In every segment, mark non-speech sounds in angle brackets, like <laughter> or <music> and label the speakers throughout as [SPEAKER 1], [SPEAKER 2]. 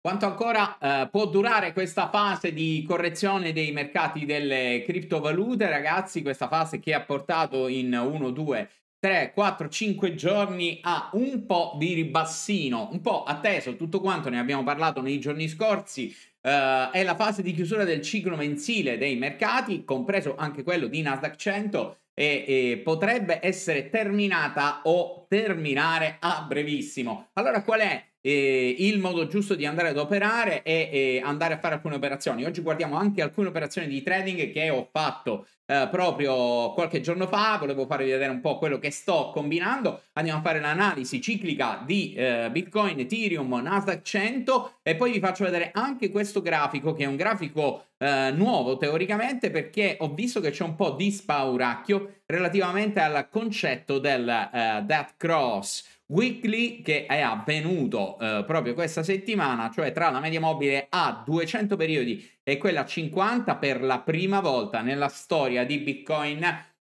[SPEAKER 1] Quanto ancora eh, può durare questa fase di correzione dei mercati delle criptovalute, ragazzi? Questa fase che ha portato in 1, 2, 3, 4, 5 giorni a un po' di ribassino, un po' atteso, tutto quanto ne abbiamo parlato nei giorni scorsi. Eh, è la fase di chiusura del ciclo mensile dei mercati, compreso anche quello di Nasdaq 100, e, e, potrebbe essere terminata o terminare a brevissimo. Allora qual è eh, il modo giusto di andare ad operare è, è ehm, andare a fare alcune operazioni. Oggi guardiamo anche alcune operazioni di trading che ho fatto eh, proprio qualche giorno fa. Volevo farvi vedere un po' quello che sto combinando. Andiamo a fare l'analisi ciclica di eh, Bitcoin, Ethereum, Nasdaq 100 e poi vi faccio vedere anche questo grafico che è un grafico eh, nuovo teoricamente perché ho visto che c'è un po' di spauracchio relativamente al concetto del uh, eh, death cross Weekly che è avvenuto eh, proprio questa settimana, cioè tra la media mobile a 200 periodi e quella a 50 per la prima volta nella storia di Bitcoin,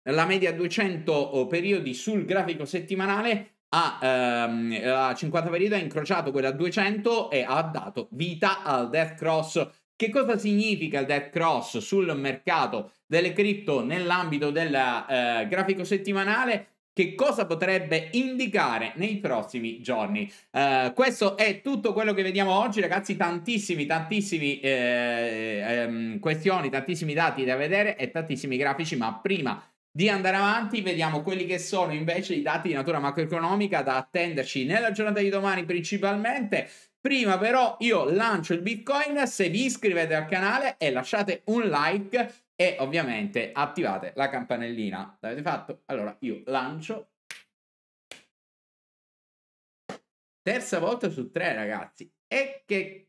[SPEAKER 1] la media 200 periodi sul grafico settimanale a, ehm, a 50 periodi ha incrociato quella a 200 e ha dato vita al death cross. Che cosa significa il death cross sul mercato delle cripto nell'ambito del eh, grafico settimanale? che cosa potrebbe indicare nei prossimi giorni. Uh, questo è tutto quello che vediamo oggi, ragazzi. Tantissimi, tantissimi eh, ehm, questioni, tantissimi dati da vedere e tantissimi grafici, ma prima di andare avanti, vediamo quelli che sono invece i dati di natura macroeconomica da attenderci nella giornata di domani principalmente. Prima però io lancio il Bitcoin, se vi iscrivete al canale e lasciate un like e ovviamente attivate la campanellina. L'avete fatto? Allora io lancio. Terza volta su tre, ragazzi. E che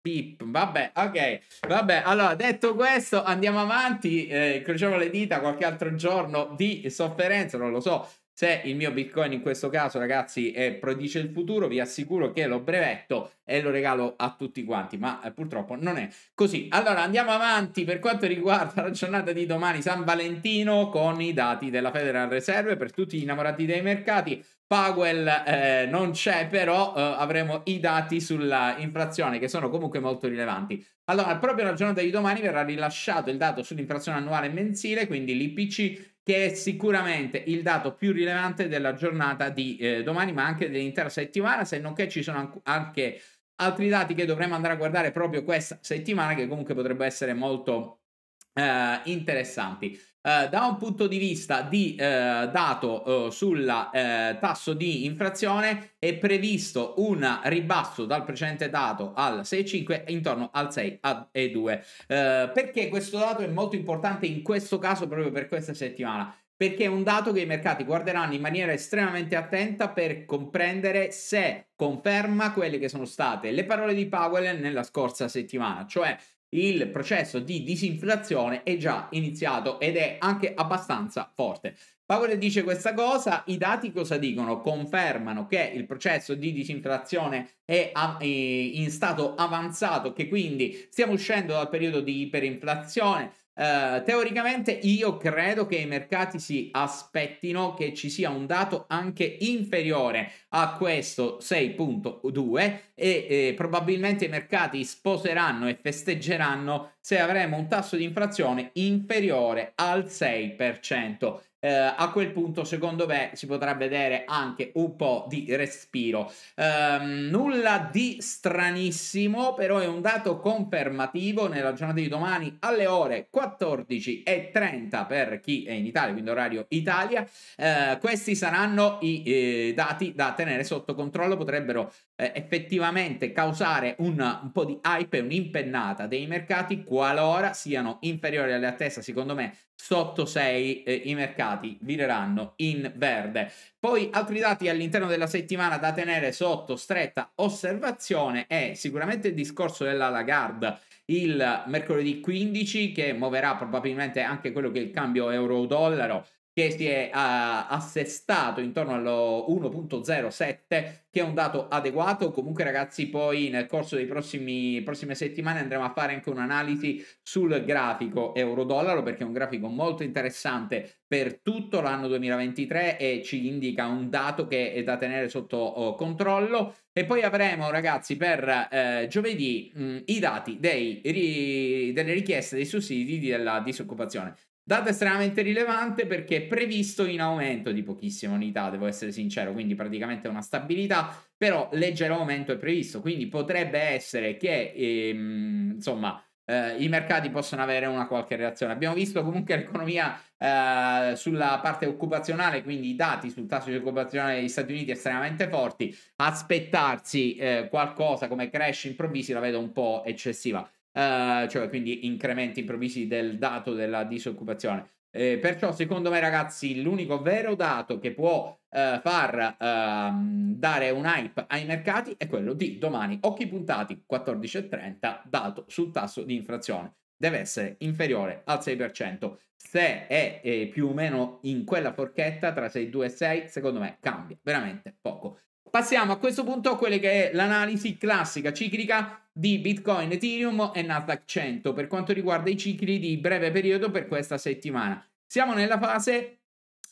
[SPEAKER 1] Pip, vabbè, ok, vabbè, allora detto questo andiamo avanti, eh, incrociamo le dita, qualche altro giorno di sofferenza, non lo so, se il mio Bitcoin in questo caso, ragazzi, è, prodice il futuro, vi assicuro che lo brevetto e lo regalo a tutti quanti, ma eh, purtroppo non è così. Allora andiamo avanti per quanto riguarda la giornata di domani, San Valentino, con i dati della Federal Reserve per tutti gli innamorati dei mercati. Powell eh, non c'è, però eh, avremo i dati sulla inflazione che sono comunque molto rilevanti. Allora, proprio la giornata di domani verrà rilasciato il dato sull'inflazione annuale mensile, quindi l'IPC che è sicuramente il dato più rilevante della giornata di eh, domani, ma anche dell'intera settimana, se non che ci sono anche altri dati che dovremmo andare a guardare proprio questa settimana, che comunque potrebbe essere molto eh, interessanti. Eh, da un punto di vista di eh, dato eh, sul eh, tasso di inflazione è previsto un ribasso dal precedente dato al 6,5 intorno al 6,2. Eh, perché questo dato è molto importante in questo caso proprio per questa settimana? perché è un dato che i mercati guarderanno in maniera estremamente attenta per comprendere se conferma quelle che sono state le parole di Powell nella scorsa settimana, cioè il processo di disinflazione è già iniziato ed è anche abbastanza forte. Powell dice questa cosa, i dati cosa dicono? Confermano che il processo di disinflazione è eh, in stato avanzato, che quindi stiamo uscendo dal periodo di iperinflazione, eh, teoricamente io credo che i mercati si aspettino che ci sia un dato anche inferiore a questo 6.2 e eh, probabilmente i mercati sposeranno e festeggeranno se avremo un tasso di inflazione inferiore al 6% eh, a quel punto secondo me si potrà vedere anche un po' di respiro. Ehm, nulla di stranissimo, però è un dato confermativo nella giornata di domani alle ore 14.30 per chi è in Italia, quindi orario Italia. Eh, questi saranno i eh, dati da tenere sotto controllo, potrebbero eh, effettivamente causare un, un po' di hype e un'impennata dei mercati qualora siano inferiori alle attese, secondo me, sotto 6 eh, i mercati mercati vireranno in verde. Poi altri dati all'interno della settimana da tenere sotto stretta osservazione è sicuramente il discorso della Lagarde il mercoledì 15 che muoverà probabilmente anche quello che è il cambio euro-dollaro che si è uh, assestato intorno allo 1.07, che è un dato adeguato. Comunque, ragazzi, poi nel corso delle prossime settimane andremo a fare anche un'analisi sul grafico euro-dollaro, perché è un grafico molto interessante per tutto l'anno 2023 e ci indica un dato che è da tenere sotto oh, controllo. E poi avremo, ragazzi, per eh, giovedì mh, mm, i dati dei, ri, delle richieste dei sussidi della disoccupazione. Dato estremamente rilevante perché è previsto in aumento di pochissime unità, devo essere sincero, quindi praticamente una stabilità, però leggero aumento è previsto, quindi potrebbe essere che, ehm, insomma, eh, i mercati possano avere una qualche reazione. Abbiamo visto comunque l'economia eh, sulla parte occupazionale, quindi i dati sul tasso di occupazione degli Stati Uniti estremamente forti, aspettarsi eh, qualcosa come crash improvvisi la vedo un po' eccessiva. Eh, cioè quindi incrementi improvvisi del dato della disoccupazione. Eh, perciò, secondo me, ragazzi, l'unico vero dato che può eh, far eh, dare un hype ai mercati è quello di domani. Occhi puntati 14,30, dato sul tasso di inflazione. Deve essere inferiore al 6%. Se è eh, più o meno in quella forchetta tra 6,2 e 6, secondo me cambia veramente poco. Passiamo a questo punto a quella che è l'analisi classica ciclica di Bitcoin, Ethereum e Nasdaq 100 per quanto riguarda i cicli di breve periodo per questa settimana. Siamo nella fase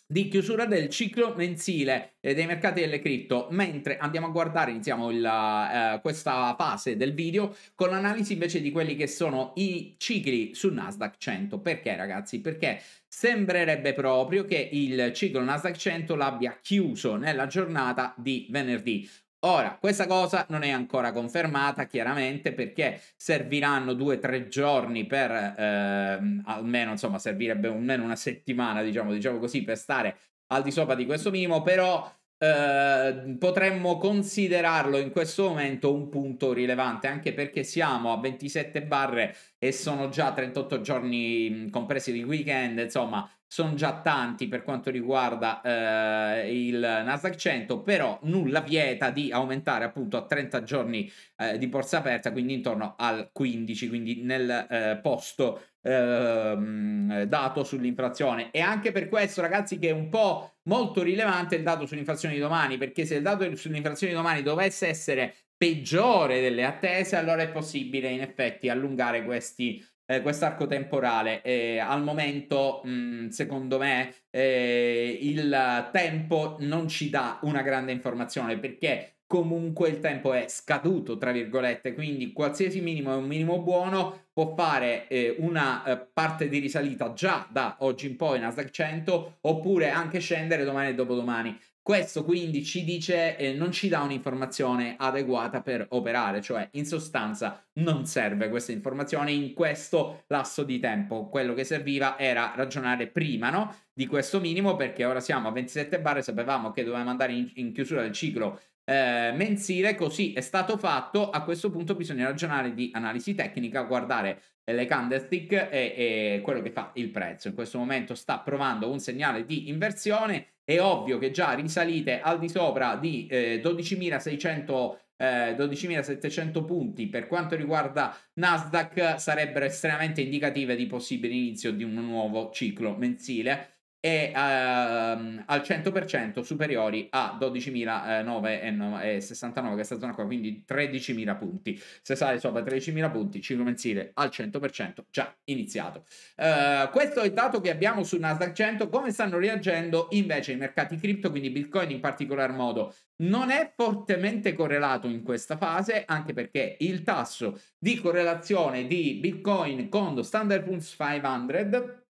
[SPEAKER 1] di chiusura del ciclo mensile eh, dei mercati delle cripto. Mentre andiamo a guardare, iniziamo il, eh, questa fase del video con l'analisi invece di quelli che sono i cicli su Nasdaq 100. Perché ragazzi? Perché sembrerebbe proprio che il ciclo Nasdaq 100 l'abbia chiuso nella giornata di venerdì. Ora, questa cosa non è ancora confermata, chiaramente, perché serviranno due o tre giorni per ehm, almeno, insomma, servirebbe almeno una settimana, diciamo, diciamo così, per stare al di sopra di questo minimo, però eh, potremmo considerarlo in questo momento un punto rilevante anche perché siamo a 27 barre e sono già 38 giorni compresi di weekend insomma sono già tanti per quanto riguarda eh, il Nasdaq 100, però nulla vieta di aumentare appunto a 30 giorni eh, di borsa aperta, quindi intorno al 15, quindi nel eh, posto ehm, dato sull'inflazione. E anche per questo, ragazzi, che è un po' molto rilevante il dato sull'inflazione di domani, perché se il dato sull'inflazione di domani dovesse essere peggiore delle attese, allora è possibile in effetti allungare questi eh, quest'arco temporale. Eh, al momento, mh, mm, secondo me, eh, il tempo non ci dà una grande informazione perché comunque il tempo è scaduto, tra virgolette, quindi qualsiasi minimo è un minimo buono, può fare eh, una eh, parte di risalita già da oggi in poi Nasdaq 100 oppure anche scendere domani e dopodomani. Questo quindi ci dice, eh, non ci dà un'informazione adeguata per operare, cioè in sostanza non serve questa informazione in questo lasso di tempo. Quello che serviva era ragionare prima no? di questo minimo perché ora siamo a 27 bar e sapevamo che dovevamo andare in, in chiusura del ciclo eh, mensile, così è stato fatto. A questo punto bisogna ragionare di analisi tecnica, guardare le candlestick e, e quello che fa il prezzo. In questo momento sta provando un segnale di inversione è ovvio che già risalite al di sopra di eh, 12.600 eh, 12.700 punti per quanto riguarda Nasdaq sarebbero estremamente indicative di possibile inizio di un nuovo ciclo mensile e ehm, al 100% superiori a 12.969 eh, questa zona qua, quindi 13.000 punti. Se sale sopra 13.000 punti, ciclo mensile al 100% già iniziato. Eh, questo è il dato che abbiamo su Nasdaq 100, come stanno reagendo invece i mercati cripto, quindi Bitcoin in particolar modo. Non è fortemente correlato in questa fase, anche perché il tasso di correlazione di Bitcoin con lo Standard Poor's 500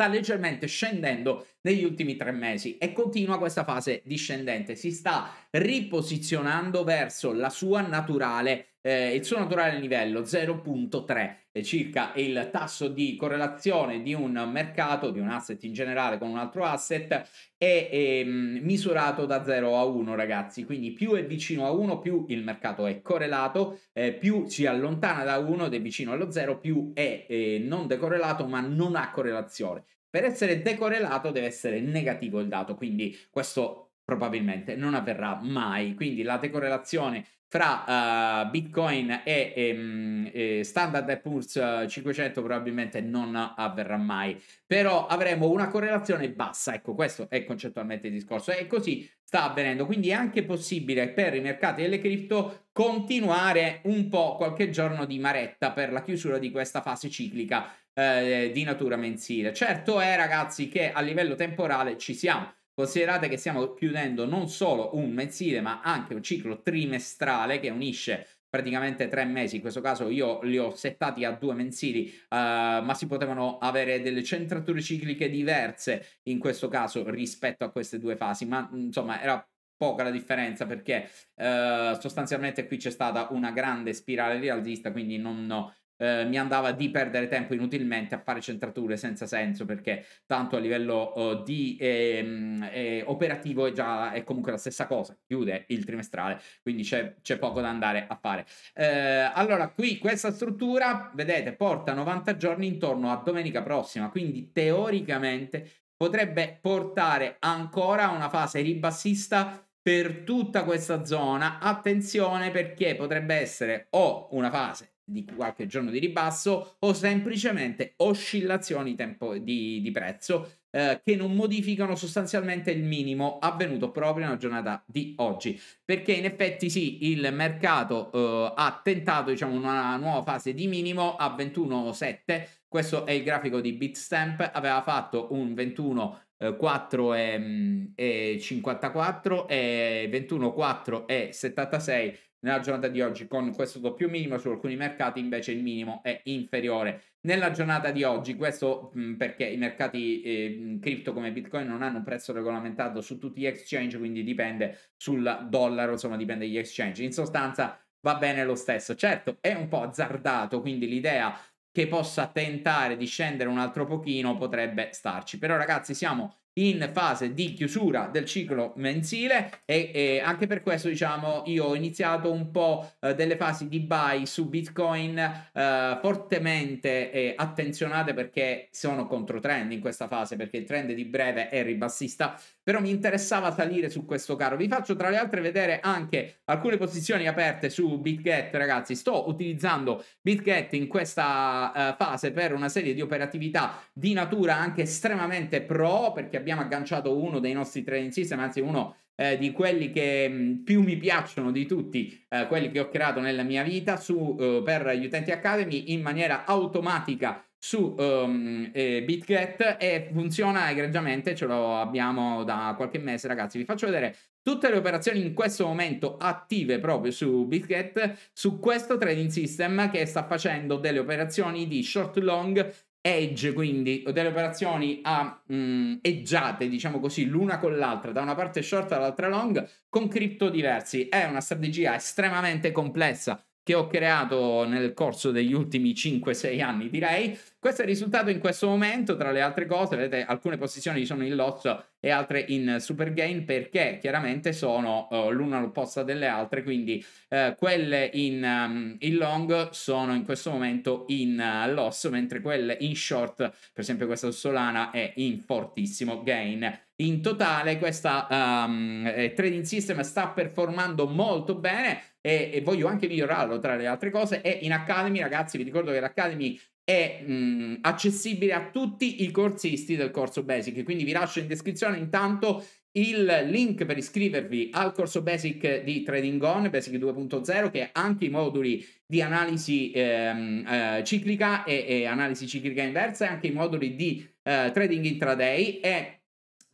[SPEAKER 1] sta leggermente scendendo negli ultimi tre mesi e continua questa fase discendente. Si sta riposizionando verso la sua naturale eh, il suo naturale livello 0.3 è eh, circa il tasso di correlazione di un mercato, di un asset in generale con un altro asset è, è ehm, misurato da 0 a 1 ragazzi, quindi più è vicino a 1 più il mercato è correlato, eh, più si allontana da 1 ed è vicino allo 0 più è eh, non decorrelato ma non ha correlazione. Per essere decorrelato deve essere negativo il dato, quindi questo probabilmente non avverrà mai. Quindi la decorrelazione fra uh, Bitcoin e, e, ehm, e Standard Poor's 500 eh, probabilmente non avverrà mai, però avremo una correlazione bassa, ecco questo è concettualmente il discorso e così sta avvenendo, quindi è anche possibile per i mercati delle cripto continuare un po' qualche giorno di maretta per la chiusura di questa fase ciclica eh, di natura mensile. Certo è ragazzi che a livello temporale ci siamo. Considerate che stiamo chiudendo non solo un mensile ma anche un ciclo trimestrale che unisce praticamente tre mesi, in questo caso io li ho settati a due mensili, uh, ma si potevano avere delle centrature cicliche diverse in questo caso rispetto a queste due fasi, ma insomma era poca la differenza perché uh, sostanzialmente qui c'è stata una grande spirale rialzista, quindi non, no, eh, mi andava di perdere tempo inutilmente a fare centrature senza senso perché tanto a livello uh, di ehm, eh, operativo è già è comunque la stessa cosa, chiude il trimestrale, quindi c'è, c'è poco da andare a fare. Eh, allora qui questa struttura, vedete, porta 90 giorni intorno a domenica prossima, quindi teoricamente potrebbe portare ancora a una fase ribassista per tutta questa zona. Attenzione perché potrebbe essere o una fase di qualche giorno di ribasso o semplicemente oscillazioni tempo, di, di prezzo eh, che non modificano sostanzialmente il minimo avvenuto proprio nella giornata di oggi perché in effetti sì il mercato eh, ha tentato diciamo una nuova fase di minimo a 21.7 questo è il grafico di Bitstamp aveva fatto un 21 4 eh, e, mm, e 54 e 21 4 e 76 nella giornata di oggi con questo doppio minimo su alcuni mercati invece il minimo è inferiore. Nella giornata di oggi, questo mh, mm, perché i mercati eh, cripto come Bitcoin non hanno un prezzo regolamentato su tutti gli exchange, quindi dipende sul dollaro, insomma dipende dagli exchange. In sostanza va bene lo stesso. Certo, è un po' azzardato, quindi l'idea che possa tentare di scendere un altro pochino potrebbe starci. Però ragazzi, siamo in fase di chiusura del ciclo mensile e, e anche per questo diciamo io ho iniziato un po' eh, delle fasi di buy su bitcoin eh, fortemente eh, attenzionate perché sono contro trend in questa fase perché il trend di breve è ribassista però mi interessava salire su questo carro. Vi faccio tra le altre vedere anche alcune posizioni aperte su BitGet, ragazzi. Sto utilizzando BitGet in questa uh, fase per una serie di operatività di natura anche estremamente pro, perché abbiamo agganciato uno dei nostri trading system, anzi uno eh, di quelli che mh, mm, più mi piacciono di tutti, eh, quelli che ho creato nella mia vita su, uh, per gli utenti Academy in maniera automatica su um, eh, BitGet e funziona egregiamente, ce lo abbiamo da qualche mese ragazzi, vi faccio vedere tutte le operazioni in questo momento attive proprio su BitGet, su questo trading system che sta facendo delle operazioni di short long edge, quindi delle operazioni a mh, mm, eggiate, diciamo così, l'una con l'altra, da una parte short all'altra long, con cripto diversi. È una strategia estremamente complessa che ho creato nel corso degli ultimi 5-6 anni, direi, questo è il risultato in questo momento, tra le altre cose, vedete alcune posizioni sono in loss e altre in super gain perché chiaramente sono uh, l'una all'opposta delle altre, quindi uh, quelle in, um, in, long sono in questo momento in uh, loss, mentre quelle in short, per esempio questa Solana, è in fortissimo gain. In totale questa um, trading system sta performando molto bene e, e, voglio anche migliorarlo tra le altre cose e in Academy ragazzi vi ricordo che l'Academy è mh, accessibile a tutti i corsisti del corso Basic, quindi vi lascio in descrizione intanto il link per iscrivervi al corso Basic di Trading On, Basic 2.0, che ha anche i moduli di analisi ehm, eh, ciclica e, e, analisi ciclica inversa e anche i moduli di eh, trading intraday e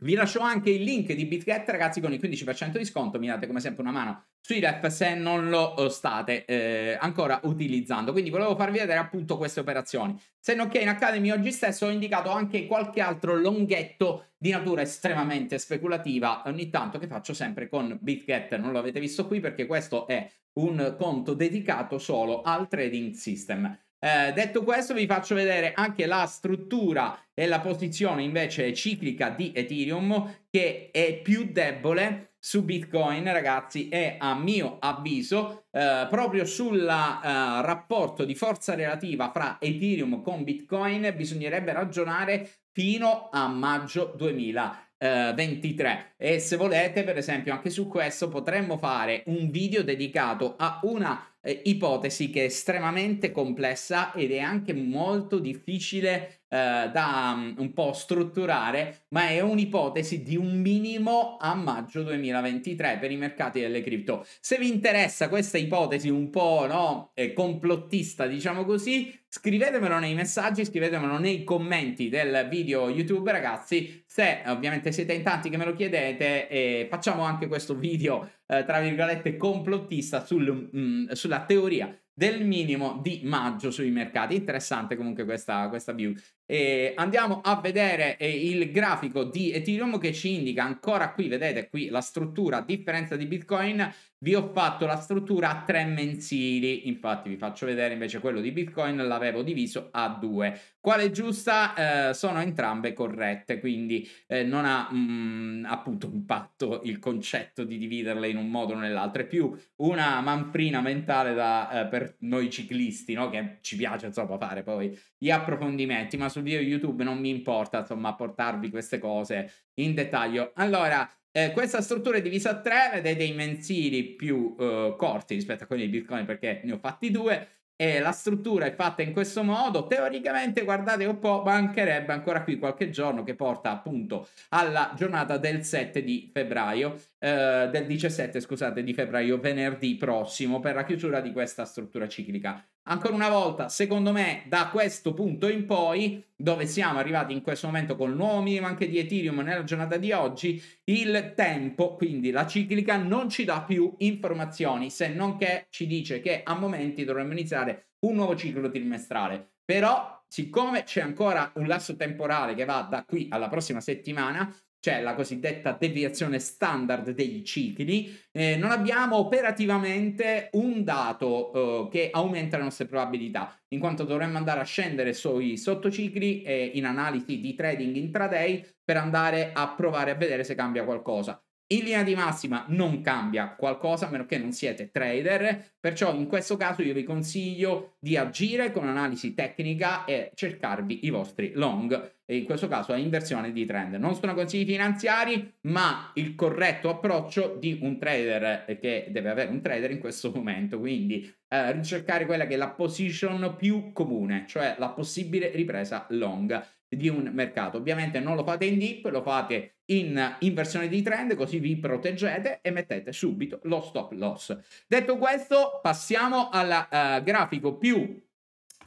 [SPEAKER 1] vi lascio anche il link di BitGet, ragazzi, con il 15% di sconto. Mi date come sempre una mano sui ref se non lo eh, state eh, ancora utilizzando. Quindi volevo farvi vedere appunto queste operazioni. Se non che in Academy oggi stesso ho indicato anche qualche altro longhetto di natura estremamente speculativa ogni tanto che faccio sempre con BitGet. Non lo avete visto qui perché questo è un conto dedicato solo al trading system. Eh, detto questo vi faccio vedere anche la struttura e la posizione invece ciclica di Ethereum che è più debole su Bitcoin ragazzi e a mio avviso eh, proprio sul eh, rapporto di forza relativa fra Ethereum con Bitcoin bisognerebbe ragionare fino a maggio 2000 eh, 23 e se volete per esempio anche su questo potremmo fare un video dedicato a una eh, ipotesi che è estremamente complessa ed è anche molto difficile eh, da um, un po' strutturare, ma è un'ipotesi di un minimo a maggio 2023 per i mercati delle cripto. Se vi interessa questa ipotesi un po' no, eh, complottista, diciamo così, scrivetemelo nei messaggi, scrivetemelo nei commenti del video YouTube, ragazzi. Se ovviamente siete in tanti che me lo chiedete, eh, facciamo anche questo video, eh, tra virgolette, complottista sul, mh, mm, sulla teoria del minimo di maggio sui mercati. Interessante comunque questa, questa view e andiamo a vedere eh, il grafico di Ethereum che ci indica ancora qui, vedete qui la struttura a differenza di Bitcoin, vi ho fatto la struttura a tre mensili, infatti vi faccio vedere invece quello di Bitcoin, l'avevo diviso a due. Quale giusta? Eh, sono entrambe corrette, quindi eh, non ha mh, mm, appunto impatto il concetto di dividerle in un modo o nell'altro, è più una manfrina mentale da, eh, per noi ciclisti, no? che ci piace insomma fare poi gli approfondimenti, ma sul video YouTube non mi importa, insomma, portarvi queste cose in dettaglio. Allora, eh, questa struttura è divisa a tre, vedete i mensili più eh, corti rispetto a quelli di Bitcoin perché ne ho fatti due. E la struttura è fatta in questo modo. Teoricamente, guardate un po', mancherebbe ancora qui qualche giorno che porta appunto alla giornata del 7 di febbraio. Eh, del 17 scusate, di febbraio, venerdì prossimo, per la chiusura di questa struttura ciclica. Ancora una volta, secondo me, da questo punto in poi, dove siamo arrivati in questo momento col nuovo minimo anche di Ethereum nella giornata di oggi, il tempo, quindi la ciclica, non ci dà più informazioni, se non che ci dice che a momenti dovremmo iniziare un nuovo ciclo trimestrale. Però, siccome c'è ancora un lasso temporale che va da qui alla prossima settimana, cioè la cosiddetta deviazione standard dei cicli, eh, non abbiamo operativamente un dato eh, che aumenta le nostre probabilità, in quanto dovremmo andare a scendere sui sottocicli e in analisi di trading intraday per andare a provare a vedere se cambia qualcosa. In linea di massima non cambia qualcosa a meno che non siete trader, perciò in questo caso io vi consiglio di agire con analisi tecnica e cercarvi i vostri long, e in questo caso è inversione di trend. Non sono consigli finanziari, ma il corretto approccio di un trader eh, che deve avere un trader in questo momento, quindi eh, ricercare quella che è la position più comune, cioè la possibile ripresa long di un mercato. Ovviamente non lo fate in dip, lo fate in inversione di trend, così vi proteggete e mettete subito lo stop loss. Detto questo, passiamo al uh, grafico più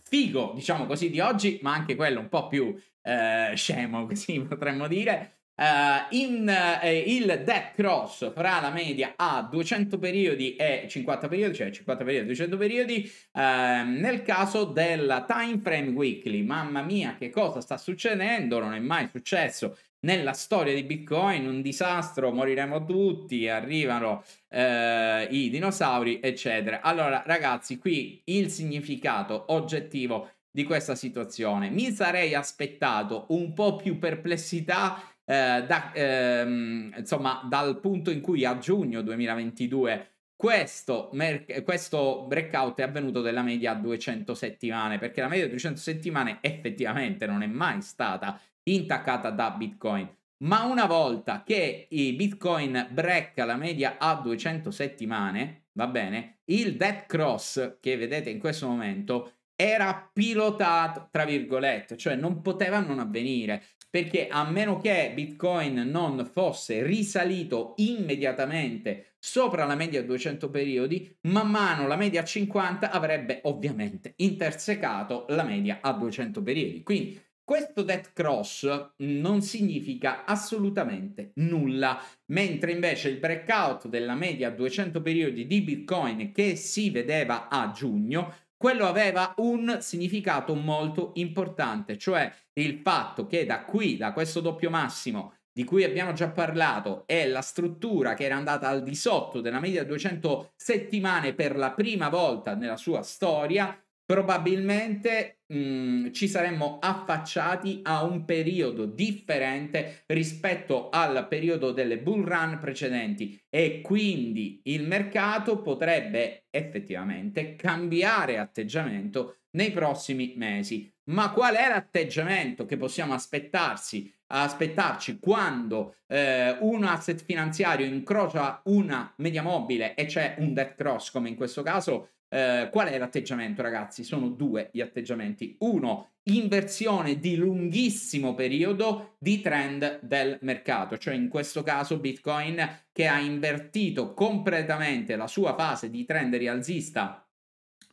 [SPEAKER 1] figo, diciamo così, di oggi, ma anche quello un po' più eh, scemo, <laughs> così potremmo dire, Uh, in, uh, il death cross fra la media a 200 periodi e 50 periodi, cioè 50 periodi e 200 periodi, uh, nel caso della time frame weekly. Mamma mia, che cosa sta succedendo? Non è mai successo nella storia di Bitcoin, un disastro, moriremo tutti, arrivano eh, i dinosauri, eccetera. Allora, ragazzi, qui il significato oggettivo di questa situazione. Mi sarei aspettato un po' più perplessità eh, da, ehm, insomma, dal punto in cui a giugno 2022 questo, mer- questo breakout è avvenuto della media a 200 settimane, perché la media di 200 settimane effettivamente non è mai stata intaccata da Bitcoin. Ma una volta che i Bitcoin break la media a 200 settimane, va bene, il dead cross che vedete in questo momento era pilotato, tra virgolette, cioè non poteva non avvenire, perché a meno che Bitcoin non fosse risalito immediatamente sopra la media 200 periodi, man mano la media 50 avrebbe ovviamente intersecato la media a 200 periodi. Quindi questo dead cross non significa assolutamente nulla, mentre invece il breakout della media a 200 periodi di Bitcoin che si vedeva a giugno quello aveva un significato molto importante, cioè il fatto che da qui, da questo doppio massimo di cui abbiamo già parlato, è la struttura che era andata al di sotto della media 200 settimane per la prima volta nella sua storia, probabilmente mh, mm, ci saremmo affacciati a un periodo differente rispetto al periodo delle bull run precedenti e quindi il mercato potrebbe effettivamente cambiare atteggiamento nei prossimi mesi. Ma qual è l'atteggiamento che possiamo aspettarsi? Aspettarci quando eh, un asset finanziario incrocia una media mobile e c'è un dead cross, come in questo caso eh, qual è l'atteggiamento, ragazzi? Sono due gli atteggiamenti. Uno, inversione di lunghissimo periodo di trend del mercato, cioè in questo caso Bitcoin che ha invertito completamente la sua fase di trend rialzista,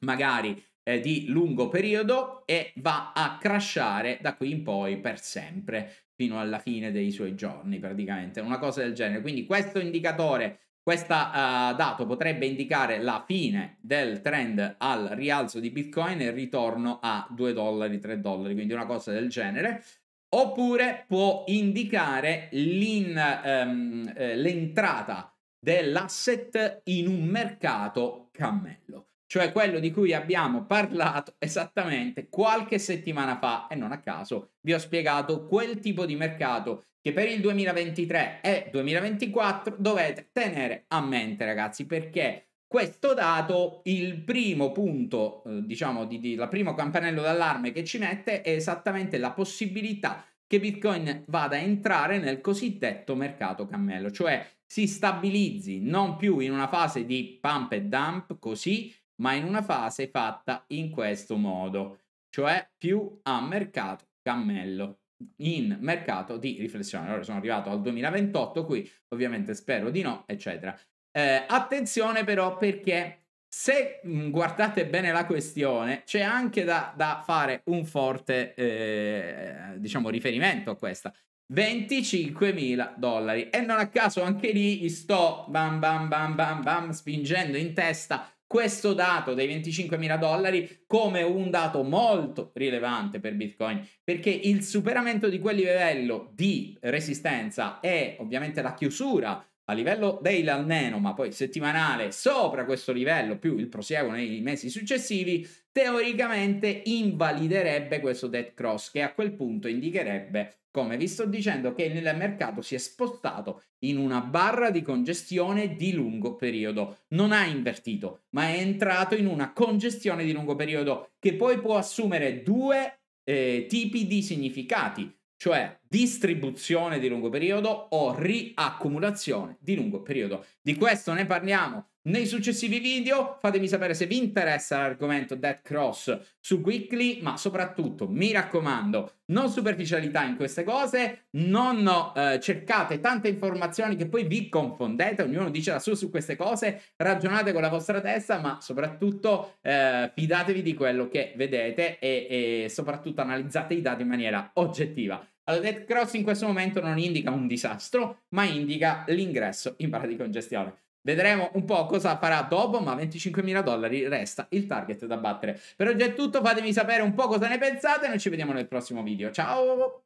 [SPEAKER 1] magari eh, di lungo periodo, e va a crashare da qui in poi per sempre, fino alla fine dei suoi giorni praticamente, una cosa del genere. Quindi questo indicatore questo uh, eh, dato potrebbe indicare la fine del trend al rialzo di Bitcoin e il ritorno a 2 dollari, 3 dollari, quindi una cosa del genere. Oppure può indicare um, l'entrata dell'asset in un mercato cammello, cioè quello di cui abbiamo parlato <laughs> esattamente qualche settimana fa e non a caso vi ho spiegato quel tipo di mercato che per il 2023 e 2024 dovete tenere a mente ragazzi perché questo dato, il primo punto, eh, diciamo, di, di, la primo campanello d'allarme che ci mette è esattamente la possibilità che Bitcoin vada a entrare nel cosiddetto mercato cammello, cioè si stabilizzi non più in una fase di pump e dump così, ma in una fase fatta in questo modo, cioè più a mercato cammello in mercato di riflessione. Allora sono arrivato al 2028 qui, ovviamente spero di no, eccetera. Eh, attenzione però perché se mm, guardate bene la questione, c'è anche da, da fare un forte, eh, diciamo, riferimento a questa. 25.000 dollari e non a caso anche lì sto bam bam bam bam bam spingendo in testa questo dato dei 25.000 dollari come un dato molto rilevante per Bitcoin, perché il superamento di quel livello di resistenza e ovviamente la chiusura a livello daily almeno, ma poi settimanale sopra questo livello più il prosieguo nei mesi successivi, teoricamente invaliderebbe questo dead cross che a quel punto indicherebbe, come vi sto dicendo, che il mercato si è spostato in una barra di congestione di lungo periodo. Non ha invertito, ma è entrato in una congestione di lungo periodo che poi può assumere due eh, tipi di significati cioè distribuzione di lungo periodo o riaccumulazione di lungo periodo. Di questo ne parliamo nei successivi video fatemi sapere se vi interessa l'argomento Dead Cross su Weekly, ma soprattutto mi raccomando, non superficialità in queste cose, non eh, cercate tante informazioni che poi vi confondete, ognuno dice la sua su queste cose, ragionate con la vostra testa, ma soprattutto eh, fidatevi di quello che vedete e, e soprattutto analizzate i dati in maniera oggettiva. Allora, Dead Cross in questo momento non indica un disastro, ma indica l'ingresso in paradiso di congestione. Vedremo un po' cosa farà dopo, ma 25.000 dollari resta il target da battere. Per oggi è tutto, fatemi sapere un po' cosa ne pensate, noi ci vediamo nel prossimo video. Ciao!